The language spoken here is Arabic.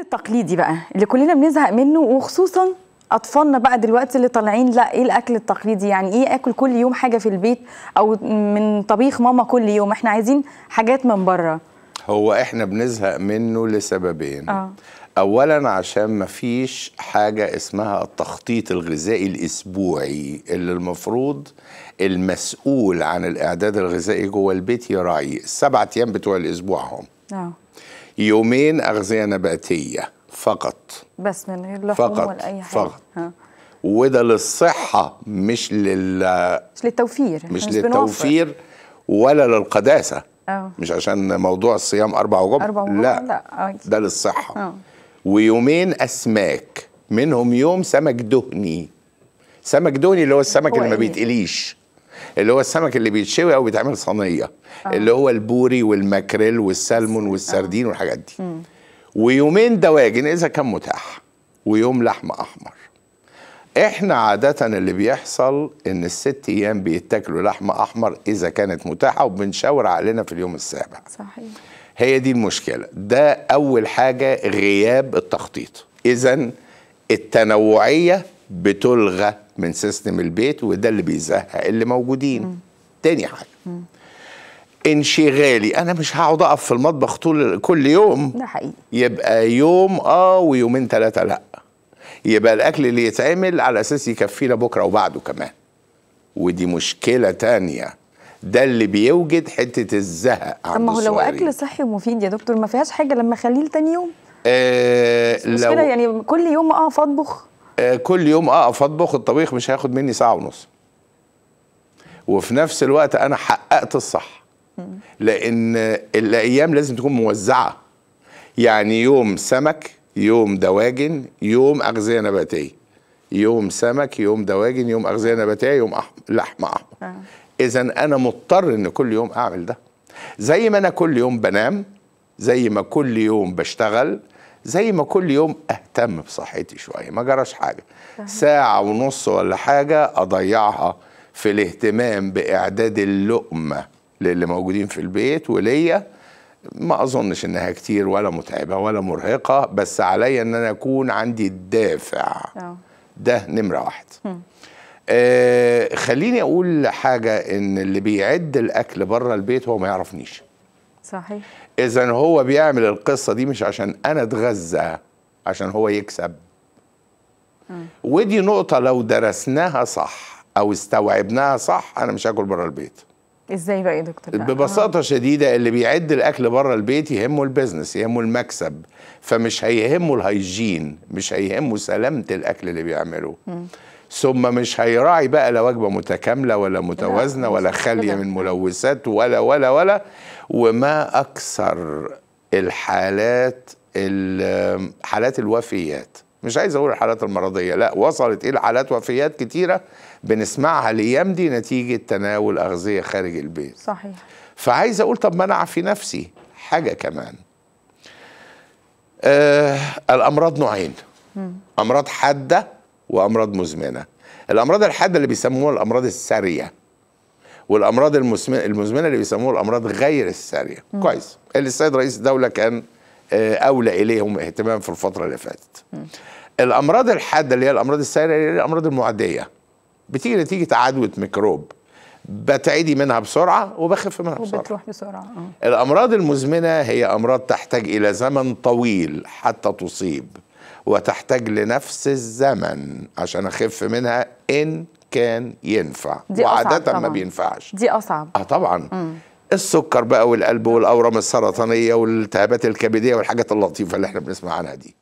التقليدي بقى اللي كلنا بنزهق منه وخصوصا اطفالنا بقى دلوقتي اللي طالعين لا ايه الاكل التقليدي يعني ايه اكل كل يوم حاجه في البيت او من طبيخ ماما كل يوم احنا عايزين حاجات من بره هو احنا بنزهق منه لسببين آه. اولا عشان مفيش حاجه اسمها التخطيط الغذائي الاسبوعي اللي المفروض المسؤول عن الاعداد الغذائي جوه البيت يراعيه السبع ايام بتوع الاسبوع هم آه. يومين أغذية نباتية فقط بس من غير لحوم فقط ولا أي حاجة فقط وده للصحة مش لل مش للتوفير مش, مش للتوفير ولا للقداسة أوه. مش عشان موضوع الصيام أربع وجب أربع لا, لا. آه. ده للصحة أوه. ويومين أسماك منهم يوم سمك دهني سمك دهني اللي هو السمك هو اللي ما إيه؟ بيتقليش اللي هو السمك اللي بيتشوي او بيتعمل صينيه آه. اللي هو البوري والماكريل والسلمون آه. والسردين آه. والحاجات دي م. ويومين دواجن اذا كان متاح ويوم لحم احمر احنا عادة اللي بيحصل ان الست ايام بيتاكلوا لحم احمر اذا كانت متاحة وبنشاور عقلنا في اليوم السابع صحيح هي دي المشكلة ده اول حاجة غياب التخطيط اذا التنوعية بتلغى من سيستم البيت وده اللي بيزهق اللي موجودين م. تاني حاجه م. انشغالي انا مش هقعد اقف في المطبخ طول كل يوم ده حقيقي يبقى يوم اه ويومين ثلاثه لا يبقى الاكل اللي يتعمل على اساس يكفينا بكره وبعده كمان ودي مشكله تانية ده اللي بيوجد حته الزهق عند ما هو لو اكل صحي ومفيد يا دكتور ما فيهاش حاجه لما اخليه لتاني يوم آه مش لو يعني كل يوم اقف آه اطبخ آه، كل يوم اقف آه، اطبخ الطبيخ مش هياخد مني ساعه ونص وفي نفس الوقت انا حققت الصح لان الايام لازم تكون موزعه يعني يوم سمك يوم دواجن يوم اغذيه نباتيه يوم سمك يوم دواجن يوم اغذيه نباتيه يوم أحمر. لحم احمر آه. اذا انا مضطر ان كل يوم اعمل ده زي ما انا كل يوم بنام زي ما كل يوم بشتغل زي ما كل يوم اهتم بصحتي شويه ما جراش حاجه ساعه ونص ولا حاجه اضيعها في الاهتمام باعداد اللقمه للي موجودين في البيت وليا ما اظنش انها كتير ولا متعبه ولا مرهقه بس عليا ان انا اكون عندي الدافع آه. ده نمره واحد آه خليني اقول حاجه ان اللي بيعد الاكل بره البيت هو ما يعرفنيش صحيح اذا هو بيعمل القصه دي مش عشان انا اتغذى عشان هو يكسب ودي نقطه لو درسناها صح او استوعبناها صح انا مش هاكل بره البيت ازاي بقى يا دكتور ببساطه آه. شديده اللي بيعد الاكل بره البيت يهمه البيزنس يهمه المكسب فمش هيهمه الهيجين مش هيهمه سلامه الاكل اللي بيعمله م. ثم مش هيراعي بقى لا وجبه متكامله ولا متوازنه ولا خاليه من ملوثات ولا ولا ولا وما اكثر الحالات حالات الوفيات مش عايز اقول الحالات المرضيه لا وصلت الى حالات وفيات كتيره بنسمعها الايام دي نتيجه تناول اغذيه خارج البيت صحيح فعايز اقول طب ما انا في نفسي حاجه كمان آه الامراض نوعين مم. امراض حاده وامراض مزمنه الامراض الحاده اللي بيسموها الامراض الساريه والامراض المزمنه اللي بيسموها الامراض غير الساريه كويس اللي السيد رئيس الدوله كان آه، اولى اليهم اهتمام في الفتره اللي فاتت. الامراض الحاده اللي هي الامراض السائله اللي هي الامراض المعديه بتيجي نتيجه عدوى ميكروب بتعدي منها بسرعه وبخف منها بسرعه وبتروح بسرعه آه. الامراض المزمنه هي امراض تحتاج الى زمن طويل حتى تصيب وتحتاج لنفس الزمن عشان اخف منها ان كان ينفع دي وعاده أصعب طبعًا. ما بينفعش دي اصعب اه طبعا مم. السكر بقى والقلب والاورام السرطانيه والالتهابات الكبديه والحاجات اللطيفه اللي احنا بنسمع عنها دي